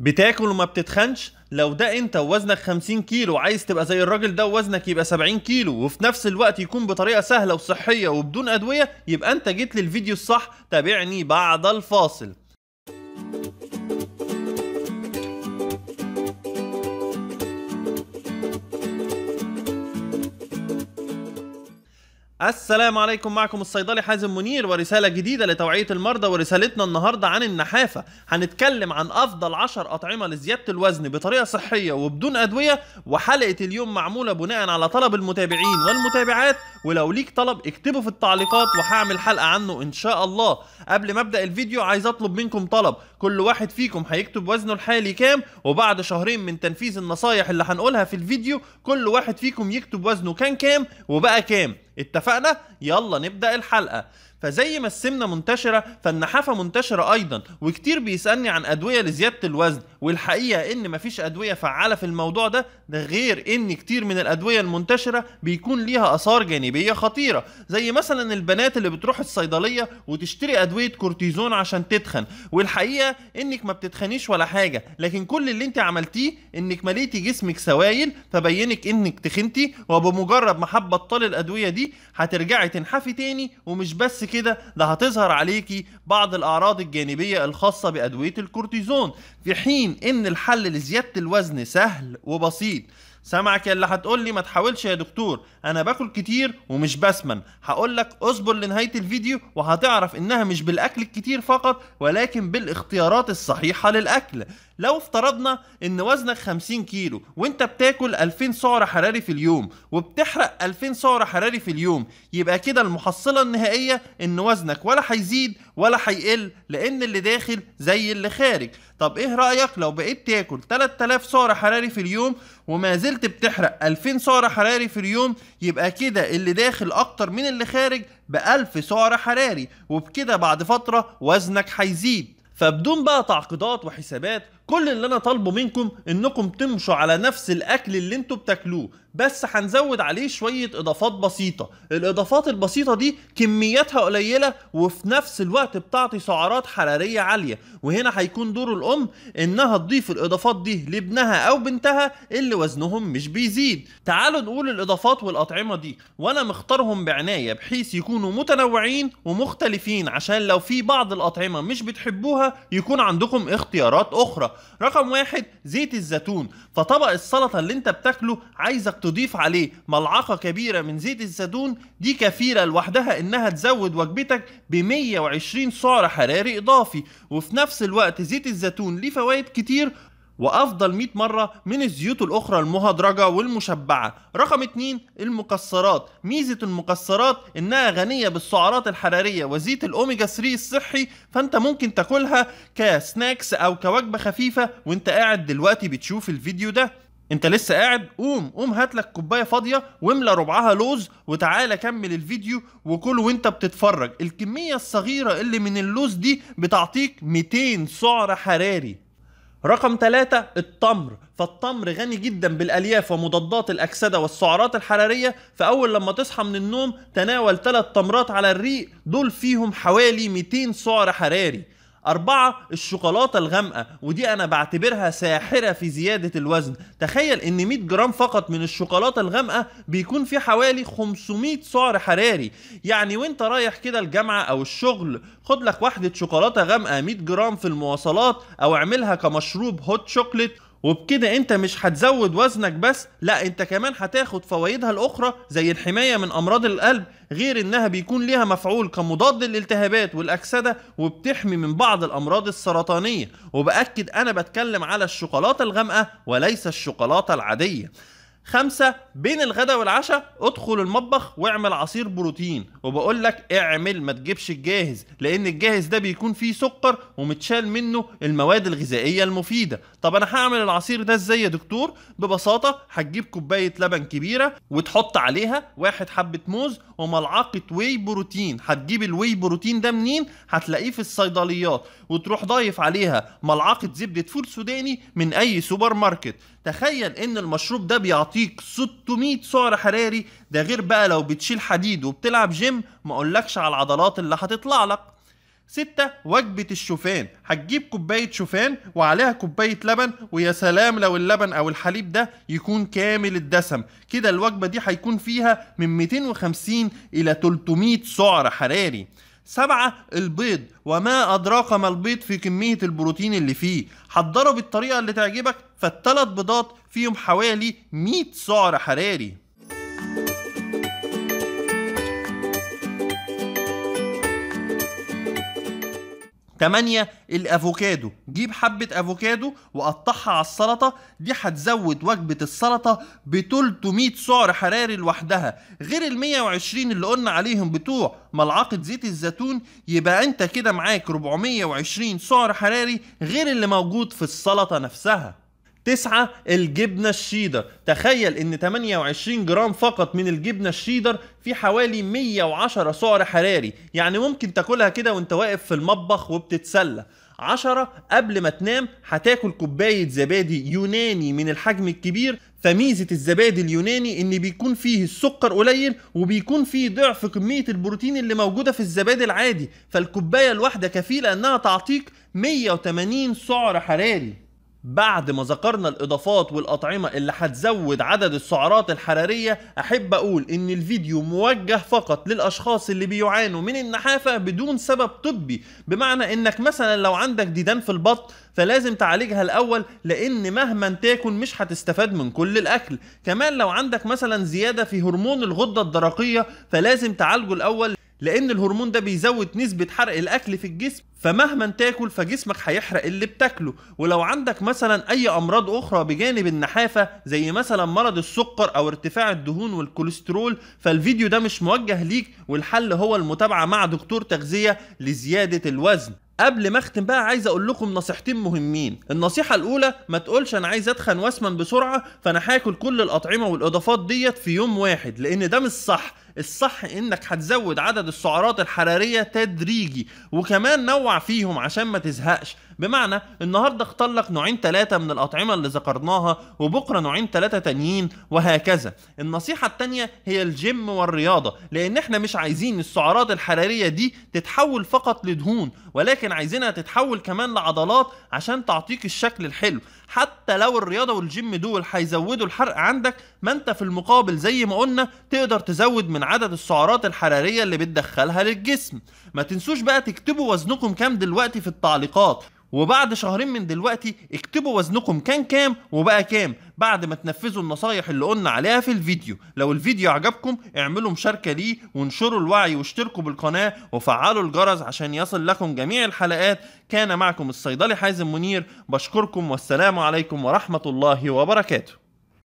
بتاكل وما بتتخنش لو ده انت ووزنك 50 كيلو عايز تبقى زي الراجل ده ووزنك يبقى 70 كيلو وفي نفس الوقت يكون بطريقه سهله وصحيه وبدون ادويه يبقى انت جيت للفيديو الصح تابعني بعد الفاصل السلام عليكم معكم الصيدلي حازم منير ورسالة جديدة لتوعية المرضى ورسالتنا النهاردة عن النحافة هنتكلم عن أفضل عشر أطعمة لزيادة الوزن بطريقة صحية وبدون أدوية وحلقة اليوم معمولة بناء على طلب المتابعين والمتابعات ولو ليك طلب اكتبه في التعليقات وهعمل حلقة عنه إن شاء الله قبل ما أبدأ الفيديو عايز أطلب منكم طلب كل واحد فيكم هيكتب وزنه الحالي كام وبعد شهرين من تنفيذ النصايح اللي هنقولها في الفيديو كل واحد فيكم يكتب وزنه كان كام وبقى كام اتفقنا يلا نبدا الحلقه فزي ما السمنه منتشره فالنحافه منتشره ايضا وكتير بيسالني عن ادويه لزياده الوزن والحقيقه ان مفيش ادويه فعاله في الموضوع ده ده غير ان كتير من الادويه المنتشره بيكون ليها اثار جانبيه خطيره زي مثلا البنات اللي بتروح الصيدليه وتشتري ادويه كورتيزون عشان تتخن والحقيقه انك ما بتتخنيش ولا حاجه لكن كل اللي انت عملتيه انك مليتي جسمك سوائل فبينك انك تخنتي وبمجرد ما حبطلي الادويه دي هترجعي تنحفي تاني ومش بس كده ده هتظهر عليكي بعض الاعراض الجانبيه الخاصه بادويه الكورتيزون في حين ان الحل لزياده الوزن سهل وبسيط سامعك يا اللي هتقول لي ما تحاولش يا دكتور انا باكل كتير ومش بسمن هقول لك اصبر لنهايه الفيديو وهتعرف انها مش بالاكل الكتير فقط ولكن بالاختيارات الصحيحه للاكل لو افترضنا ان وزنك 50 كيلو وانت بتاكل 2000 سعر حراري في اليوم وبتحرق 2000 سعر حراري في اليوم يبقى كده المحصله النهائيه ان وزنك ولا هيزيد ولا هيقل لان اللي داخل زي اللي خارج طب ايه رايك لو بقيت تاكل 3000 سعر حراري في اليوم وما زلت بتحرق 2000 سعر حراري في اليوم يبقى كده اللي داخل اكتر من اللي خارج ب 1000 سعر حراري وبكده بعد فتره وزنك هيزيد فبدون بقى تعقيدات وحسابات كل اللي انا طالبه منكم انكم تمشوا على نفس الاكل اللي انتوا بتاكلوه بس هنزود عليه شويه اضافات بسيطه الاضافات البسيطه دي كمياتها قليله وفي نفس الوقت بتعطي سعرات حراريه عاليه وهنا هيكون دور الام انها تضيف الاضافات دي لابنها او بنتها اللي وزنهم مش بيزيد تعالوا نقول الاضافات والاطعمه دي وانا مختارهم بعنايه بحيث يكونوا متنوعين ومختلفين عشان لو في بعض الاطعمه مش بتحبوها يكون عندكم اختيارات اخرى رقم واحد زيت الزيتون فطبق السلطه اللي انت بتاكله عايزك تضيف عليه ملعقه كبيره من زيت الزيتون دي كفيله لوحدها انها تزود وجبتك ب 120 سعر حراري اضافي وفي نفس الوقت زيت الزيتون ليه فوائد كتير وافضل 100 مره من الزيوت الاخرى المهدرجه والمشبعه رقم 2 المكسرات ميزه المكسرات انها غنيه بالسعرات الحراريه وزيت الاوميجا 3 الصحي فانت ممكن تاكلها كسناكس او كوجبه خفيفه وانت قاعد دلوقتي بتشوف الفيديو ده انت لسه قاعد قوم قوم هات لك كوبايه فاضيه واملى ربعها لوز وتعالى كمل الفيديو وكل وانت بتتفرج الكميه الصغيره اللي من اللوز دي بتعطيك 200 سعر حراري رقم ثلاثة التمر فالتمر غني جدا بالألياف ومضادات الأكسدة والسعرات الحرارية فأول لما تصحى من النوم تناول ثلاث تمرات على الريق دول فيهم حوالي 200 سعر حراري أربعة الشوكولاتة الغامقة ودي أنا بعتبرها ساحرة في زيادة الوزن تخيل إن 100 جرام فقط من الشوكولاتة الغامقة بيكون فيه حوالي 500 سعر حراري يعني وانت رايح كده الجامعة أو الشغل خد لك واحدة شوكولاتة غامقة 100 جرام في المواصلات أو اعملها كمشروب هوت شوكليت وبكده انت مش هتزود وزنك بس لا انت كمان هتاخد فوائدها الاخرى زي الحمايه من امراض القلب غير انها بيكون ليها مفعول كمضاد للالتهابات والاكسده وبتحمي من بعض الامراض السرطانيه وباكد انا بتكلم على الشوكولاته الغامقه وليس الشوكولاته العاديه خمسة بين الغداء والعشاء ادخل المطبخ واعمل عصير بروتين وبقول لك اعمل ما تجيبش الجاهز لان الجاهز ده بيكون فيه سكر ومتشال منه المواد الغذائية المفيدة طب انا هعمل العصير ده ازاي يا دكتور ببساطة هتجيب كوباية لبن كبيرة وتحط عليها واحد حبة موز وملعقه واي بروتين هتجيب الواي بروتين ده منين هتلاقيه في الصيدليات وتروح ضايف عليها ملعقه زبده فول سوداني من اي سوبر ماركت تخيل ان المشروب ده بيعطيك 600 سعر حراري ده غير بقى لو بتشيل حديد وبتلعب جيم ما اقولكش على العضلات اللي هتطلع لك ستة وجبة الشوفان هتجيب كوباية شوفان وعليها كوباية لبن ويا سلام لو اللبن أو الحليب ده يكون كامل الدسم كده الوجبة دي هيكون فيها من 250 إلى 300 سعر حراري سبعة البيض وما أدراك ما البيض في كمية البروتين اللي فيه حضره بالطريقة اللي تعجبك فالتلات بيضات فيهم حوالي 100 سعر حراري 8 الافوكادو جيب حبه افوكادو وقطعها على السلطه دي هتزود وجبه السلطه ب 300 سعر حراري لوحدها غير ال 120 اللي قلنا عليهم بتوع ملعقه زيت الزيتون يبقى انت كده معاك 420 سعر حراري غير اللي موجود في السلطه نفسها تسعة الجبنة الشيدر تخيل ان 28 جرام فقط من الجبنة الشيدر في حوالي 110 سعر حراري يعني ممكن تاكلها كده وانت واقف في المطبخ وبتتسلى 10 قبل ما تنام هتاكل كوباية زبادي يوناني من الحجم الكبير فميزة الزبادي اليوناني ان بيكون فيه السكر قليل وبيكون فيه ضعف كمية البروتين اللي موجودة في الزبادي العادي فالكوباية الواحدة كفيلة انها تعطيك 180 سعر حراري بعد ما ذكرنا الاضافات والاطعمه اللي هتزود عدد السعرات الحراريه احب اقول ان الفيديو موجه فقط للاشخاص اللي بيعانوا من النحافه بدون سبب طبي بمعنى انك مثلا لو عندك ديدان في البط فلازم تعالجها الاول لان مهما تاكل مش هتستفاد من كل الاكل كمان لو عندك مثلا زياده في هرمون الغده الدرقيه فلازم تعالجه الاول لان الهرمون ده بيزود نسبه حرق الاكل في الجسم فمهما تاكل فجسمك هيحرق اللي بتاكله ولو عندك مثلا اي امراض اخرى بجانب النحافه زي مثلا مرض السكر او ارتفاع الدهون والكوليسترول فالفيديو ده مش موجه ليك والحل هو المتابعه مع دكتور تغذيه لزياده الوزن قبل ما اختم بقى عايز اقول لكم نصيحتين مهمين النصيحه الاولى ما تقولش انا عايز اتخن واسمن بسرعه فانا هاكل كل الاطعمه والاضافات ديت في يوم واحد لان ده مش صح الصح انك هتزود عدد السعرات الحراريه تدريجي وكمان نوع فيهم عشان ما تزهقش بمعنى النهارده اختار لك نوعين ثلاثه من الاطعمه اللي ذكرناها وبكره نوعين ثلاثه تانيين وهكذا النصيحه الثانيه هي الجيم والرياضه لان احنا مش عايزين السعرات الحراريه دي تتحول فقط لدهون ولكن عايزينها تتحول كمان لعضلات عشان تعطيك الشكل الحلو حتى لو الرياضه والجيم دول هيزودوا الحرق عندك ما انت في المقابل زي ما قلنا تقدر تزود من عدد السعرات الحراريه اللي بتدخلها للجسم ما تنسوش بقى تكتبوا وزنكم كام دلوقتي في التعليقات وبعد شهرين من دلوقتي اكتبوا وزنكم كان كام وبقى كام بعد ما تنفذوا النصايح اللي قلنا عليها في الفيديو لو الفيديو عجبكم اعملوا مشاركة ليه وانشروا الوعي واشتركوا بالقناة وفعلوا الجرس عشان يصل لكم جميع الحلقات كان معكم الصيدلي حازم منير بشكركم والسلام عليكم ورحمة الله وبركاته